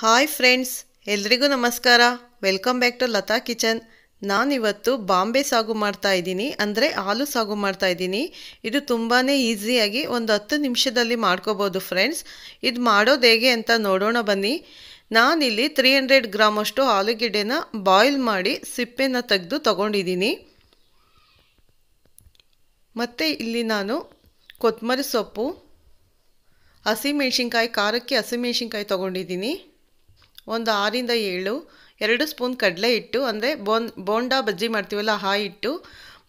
hi friends ಎಲ್ರಿಗೂ ನಮಸ್ಕಾರ welcome back to Latha kitchen ನಾನಿವತ್ತು ಬಾಂಬೆ ಸಾಗು ಮಾಡ್ತಾ ಇದ್ದೀನಿ ಅಂದರೆ ಹಾಲು ಸಾಗು ಮಾಡ್ತಾ ಇದ್ದೀನಿ ಇದು ತುಂಬಾ ಈಸಿಯಾಗಿ ಒಂದು ಹತ್ತು ನಿಮಿಷದಲ್ಲಿ ಮಾಡ್ಕೋಬೋದು ಫ್ರೆಂಡ್ಸ್ ಇದು ಮಾಡೋದು ಹೇಗೆ ಅಂತ ನೋಡೋಣ ಬನ್ನಿ ನಾನಿಲ್ಲಿ ತ್ರೀ ಹಂಡ್ರೆಡ್ ಗ್ರಾಮಷ್ಟು ಆಲೂಗೆಡ್ಡೆನ ಬಾಯ್ಲ್ ಮಾಡಿ ಸಿಪ್ಪೆನ ತೆಗೆದು ತೊಗೊಂಡಿದ್ದೀನಿ ಮತ್ತು ಇಲ್ಲಿ ನಾನು ಕೊತ್ತಂಬರಿ ಸೊಪ್ಪು ಹಸಿಮೆಣ್ಸಿನ್ಕಾಯಿ ಖಾರಕ್ಕೆ ಹಸಿಮೆಣ್ಸಿನ್ಕಾಯಿ ತೊಗೊಂಡಿದ್ದೀನಿ ಒಂದು ಆರಿಂದ ಏಳು ಎರಡು ಸ್ಪೂನ್ ಕಡಲೆ ಹಿಟ್ಟು ಅಂದರೆ ಬೋನ್ ಬೋಂಡಾ ಬಜ್ಜಿ ಮಾಡ್ತೀವಲ್ಲ ಆ ಹಿಟ್ಟು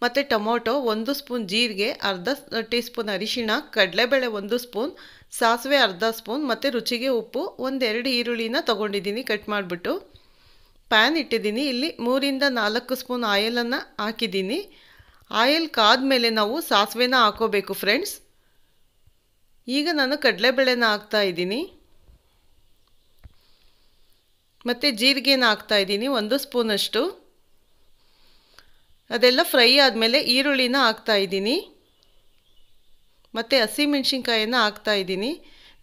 ಮತ್ತು ಟೊಮೊಟೊ ಒಂದು ಸ್ಪೂನ್ ಜೀರಿಗೆ ಅರ್ಧ ಟೀ ಸ್ಪೂನ್ ಅರಿಶಿಣ ಕಡಲೆಬೇಳೆ ಒಂದು ಸ್ಪೂನ್ ಸಾಸಿವೆ ಅರ್ಧ ಸ್ಪೂನ್ ಮತ್ತು ರುಚಿಗೆ ಉಪ್ಪು ಒಂದೆರಡು ಈರುಳ್ಳಿನ ತೊಗೊಂಡಿದ್ದೀನಿ ಕಟ್ ಮಾಡಿಬಿಟ್ಟು ಪ್ಯಾನ್ ಇಟ್ಟಿದ್ದೀನಿ ಇಲ್ಲಿ ಮೂರಿಂದ ನಾಲ್ಕು ಸ್ಪೂನ್ ಆಯಿಲನ್ನು ಹಾಕಿದ್ದೀನಿ ಆಯಿಲ್ ಕಾದ ಮೇಲೆ ನಾವು ಸಾಸಿವೆನ ಹಾಕೋಬೇಕು ಫ್ರೆಂಡ್ಸ್ ಈಗ ನಾನು ಕಡಲೆಬೇಳೆನ ಹಾಕ್ತಾ ಇದ್ದೀನಿ ಮತ್ತು ಜೀರಿಗೆನ ಹಾಕ್ತಾ ಇದ್ದೀನಿ ಒಂದು ಸ್ಪೂನಷ್ಟು ಅದೆಲ್ಲ ಫ್ರೈ ಆದಮೇಲೆ ಈರುಳ್ಳಿನ ಹಾಕ್ತಾ ಇದ್ದೀನಿ ಮತ್ತು ಹಾಕ್ತಾ ಇದ್ದೀನಿ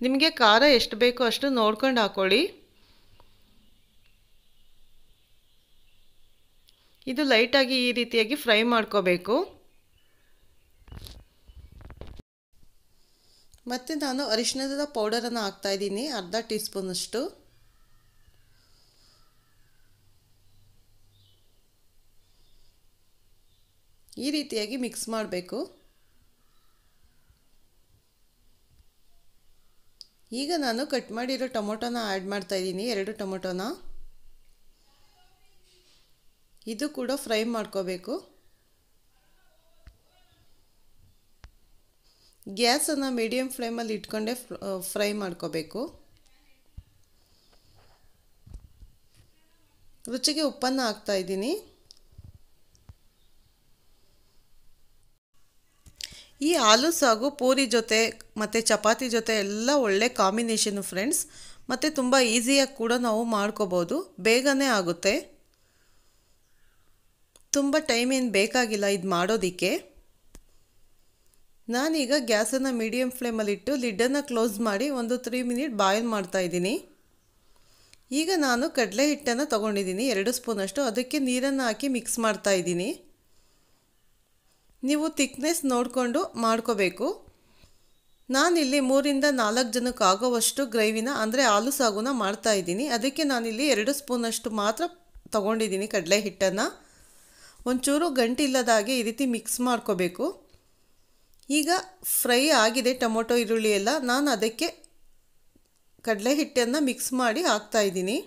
ನಿಮಗೆ ಖಾರ ಎಷ್ಟು ಬೇಕೋ ಅಷ್ಟು ನೋಡ್ಕೊಂಡು ಹಾಕ್ಕೊಳ್ಳಿ ಇದು ಲೈಟಾಗಿ ಈ ರೀತಿಯಾಗಿ ಫ್ರೈ ಮಾಡ್ಕೋಬೇಕು ಮತ್ತು ನಾನು ಅರಿಶಿನದ ಪೌಡರನ್ನು ಹಾಕ್ತಾಯಿದ್ದೀನಿ ಅರ್ಧ ಟೀ ಸ್ಪೂನಷ್ಟು ಈ ರೀತಿಯಾಗಿ ಮಿಕ್ಸ್ ಮಾಡಬೇಕು ಈಗ ನಾನು ಕಟ್ ಮಾಡಿರೋ ಟೊಮೊಟೊನ ಆ್ಯಡ್ ಇದ್ದೀನಿ ಎರಡು ಟೊಮೊಟೊನ ಇದು ಕೂಡ ಫ್ರೈ ಮಾಡ್ಕೋಬೇಕು ಗ್ಯಾಸನ್ನು ಮೀಡಿಯಮ್ ಫ್ಲೇಮಲ್ಲಿ ಇಟ್ಕೊಂಡೆ ಫ್ರೈ ಮಾಡ್ಕೋಬೇಕು ರುಚಿಗೆ ಉಪ್ಪನ್ನು ಇದ್ದೀನಿ ಆಲೂ ಸಾಗು ಪೂರಿ ಜೊತೆ ಮತ್ತು ಚಪಾತಿ ಜೊತೆ ಎಲ್ಲ ಒಳ್ಳೆ ಕಾಂಬಿನೇಷನು ಫ್ರೆಂಡ್ಸ್ ಮತ್ತು ತುಂಬ ಈಸಿಯಾಗಿ ಕೂಡ ನಾವು ಮಾಡ್ಕೋಬೋದು ಬೇಗನೆ ಆಗುತ್ತೆ ತುಂಬ ಟೈಮ್ ಏನು ಬೇಕಾಗಿಲ್ಲ ಇದು ಮಾಡೋದಕ್ಕೆ ನಾನೀಗ ಗ್ಯಾಸನ್ನು ಮೀಡಿಯಮ್ ಫ್ಲೇಮಲ್ಲಿಟ್ಟು ಲಿಡ್ಡನ್ನು ಕ್ಲೋಸ್ ಮಾಡಿ ಒಂದು ತ್ರೀ ಮಿನಿಟ್ ಬಾಯ್ಲ್ ಇದ್ದೀನಿ ಈಗ ನಾನು ಕಡಲೆ ಹಿಟ್ಟನ್ನು ತೊಗೊಂಡಿದ್ದೀನಿ ಎರಡು ಸ್ಪೂನಷ್ಟು ಅದಕ್ಕೆ ನೀರನ್ನು ಹಾಕಿ ಮಿಕ್ಸ್ ಮಾಡ್ತಾ ಇದ್ದೀನಿ ನೀವು ಥಿಕ್ನೆಸ್ ನೋಡಿಕೊಂಡು ಮಾಡ್ಕೋಬೇಕು ನಾನಿಲ್ಲಿ ಮೂರಿಂದ ನಾಲ್ಕು ಜನಕ್ಕೆ ಆಗೋವಷ್ಟು ಗ್ರೇವಿನ ಅಂದರೆ ಆಲೂ ಸಾಗುನ ಮಾಡ್ತಾಯಿದ್ದೀನಿ ಅದಕ್ಕೆ ನಾನಿಲ್ಲಿ ಎರಡು ಸ್ಪೂನಷ್ಟು ಮಾತ್ರ ತೊಗೊಂಡಿದ್ದೀನಿ ಕಡಲೆ ಹಿಟ್ಟನ್ನು ಒಂಚೂರು ಗಂಟಿಲ್ಲದಾಗೆ ಈ ರೀತಿ ಮಿಕ್ಸ್ ಮಾಡ್ಕೋಬೇಕು ಈಗ ಫ್ರೈ ಆಗಿದೆ ಟೊಮೊಟೊ ಈರುಳ್ಳಿ ಎಲ್ಲ ನಾನು ಅದಕ್ಕೆ ಕಡಲೆ ಹಿಟ್ಟನ್ನು ಮಿಕ್ಸ್ ಮಾಡಿ ಹಾಕ್ತಾಯಿದ್ದೀನಿ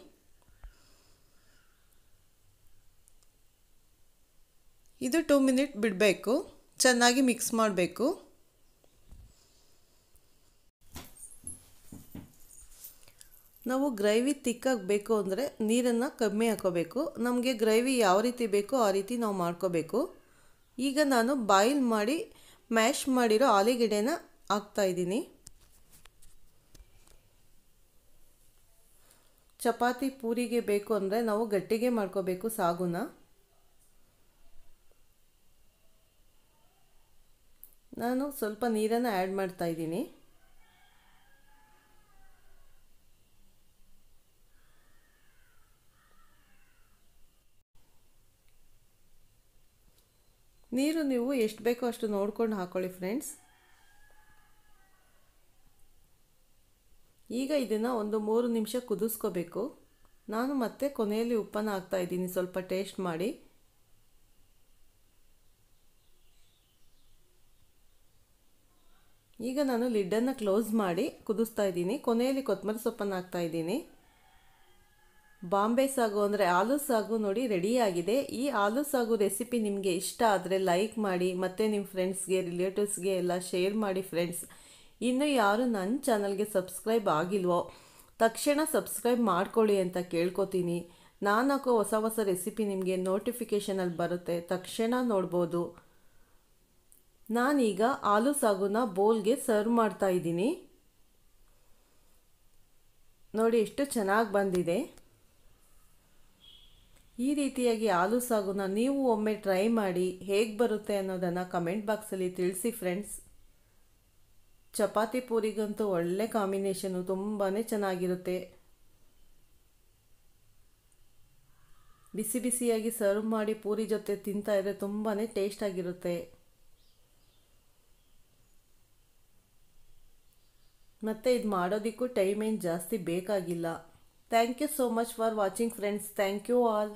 ಇದು ಟೂ ಮಿನಿಟ್ ಬಿಡಬೇಕು ಚೆನ್ನಾಗಿ ಮಿಕ್ಸ್ ಮಾಡಬೇಕು ನಾವು ಗ್ರೇವಿ ತಿಕ್ಕಾಗಬೇಕು ಅಂದರೆ ನೀರನ್ನು ಕಮ್ಮಿ ಹಾಕೋಬೇಕು ನಮಗೆ ಗ್ರೇವಿ ಯಾವ ರೀತಿ ಬೇಕೋ ಆ ರೀತಿ ನಾವು ಮಾಡ್ಕೋಬೇಕು ಈಗ ನಾನು ಬಾಯಿಲ್ ಮಾಡಿ ಮ್ಯಾಶ್ ಮಾಡಿರೋ ಆಲಿಗಡ್ಡೆನ ಹಾಕ್ತಾಯಿದ್ದೀನಿ ಚಪಾತಿ ಪೂರಿಗೆ ಬೇಕು ಅಂದರೆ ನಾವು ಗಟ್ಟಿಗೆ ಮಾಡ್ಕೋಬೇಕು ಸಾಗುನ ನಾನು ಸ್ವಲ್ಪ ನೀರನ್ನು ಆ್ಯಡ್ ಮಾಡ್ತಾ ಇದ್ದೀನಿ ನೀರು ನೀವು ಎಷ್ಟು ಬೇಕೋ ಅಷ್ಟು ನೋಡ್ಕೊಂಡು ಹಾಕೊಳ್ಳಿ ಫ್ರೆಂಡ್ಸ್ ಈಗ ಇದನ್ನು ಒಂದು ಮೂರು ನಿಮಿಷ ಕುದಿಸ್ಕೋಬೇಕು ನಾನು ಮತ್ತೆ ಕೊನೆಯಲ್ಲಿ ಉಪ್ಪನ್ನು ಹಾಕ್ತಾ ಇದ್ದೀನಿ ಸ್ವಲ್ಪ ಟೇಸ್ಟ್ ಮಾಡಿ ಈಗ ನಾನು ಲಿಡ್ಡನ್ನು ಕ್ಲೋಸ್ ಮಾಡಿ ಕುದಿಸ್ತಾ ಇದ್ದೀನಿ ಕೊನೆಯಲ್ಲಿ ಕೊತ್ತಂಬರಿ ಸೊಪ್ಪನ್ನು ಹಾಕ್ತಾ ಇದ್ದೀನಿ ಬಾಂಬೆ ಸಾಗು ಅಂದರೆ ಆಲೂ ಸಾಗು ನೋಡಿ ರೆಡಿಯಾಗಿದೆ ಈ ಆಲೂ ಸಾಗು ರೆಸಿಪಿ ನಿಮಗೆ ಇಷ್ಟ ಆದರೆ ಲೈಕ್ ಮಾಡಿ ಮತ್ತು ನಿಮ್ಮ ಫ್ರೆಂಡ್ಸ್ಗೆ ರಿಲೇಟಿವ್ಸ್ಗೆ ಎಲ್ಲ ಶೇರ್ ಮಾಡಿ ಫ್ರೆಂಡ್ಸ್ ಇನ್ನೂ ಯಾರು ನನ್ನ ಚಾನಲ್ಗೆ ಸಬ್ಸ್ಕ್ರೈಬ್ ಆಗಿಲ್ವೋ ತಕ್ಷಣ ಸಬ್ಸ್ಕ್ರೈಬ್ ಮಾಡ್ಕೊಳ್ಳಿ ಅಂತ ಕೇಳ್ಕೊತೀನಿ ನಾನು ಹಾಕೋ ಹೊಸ ಹೊಸ ರೆಸಿಪಿ ನಿಮಗೆ ನೋಟಿಫಿಕೇಷನಲ್ಲಿ ಬರುತ್ತೆ ತಕ್ಷಣ ನೋಡ್ಬೋದು ನಾನೀಗ ಆಲೂ ಸಾಗುನ ಬೋಲ್ಗೆ ಸರ್ವ್ ಮಾಡ್ತಾ ಇದ್ದೀನಿ ನೋಡಿ ಎಷ್ಟು ಚೆನ್ನಾಗಿ ಬಂದಿದೆ ಈ ರೀತಿಯಾಗಿ ಆಲೂ ಸಾಗುನ ನೀವು ಒಮ್ಮೆ ಟ್ರೈ ಮಾಡಿ ಹೇಗೆ ಬರುತ್ತೆ ಅನ್ನೋದನ್ನು ಕಮೆಂಟ್ ಬಾಕ್ಸಲ್ಲಿ ತಿಳಿಸಿ ಫ್ರೆಂಡ್ಸ್ ಚಪಾತಿ ಪೂರಿಗಂತೂ ಒಳ್ಳೆ ಕಾಂಬಿನೇಷನು ತುಂಬಾ ಚೆನ್ನಾಗಿರುತ್ತೆ ಬಿಸಿ ಬಿಸಿಯಾಗಿ ಸರ್ವ್ ಮಾಡಿ ಪೂರಿ ಜೊತೆ ತಿಂತಾ ಇದ್ರೆ ತುಂಬಾ ಟೇಸ್ಟಾಗಿರುತ್ತೆ ಮತ್ತು ಇದು ಮಾಡೋದಕ್ಕೂ ಟೈಮ್ ಏನು ಜಾಸ್ತಿ ಬೇಕಾಗಿಲ್ಲ thank you so much for watching friends thank you all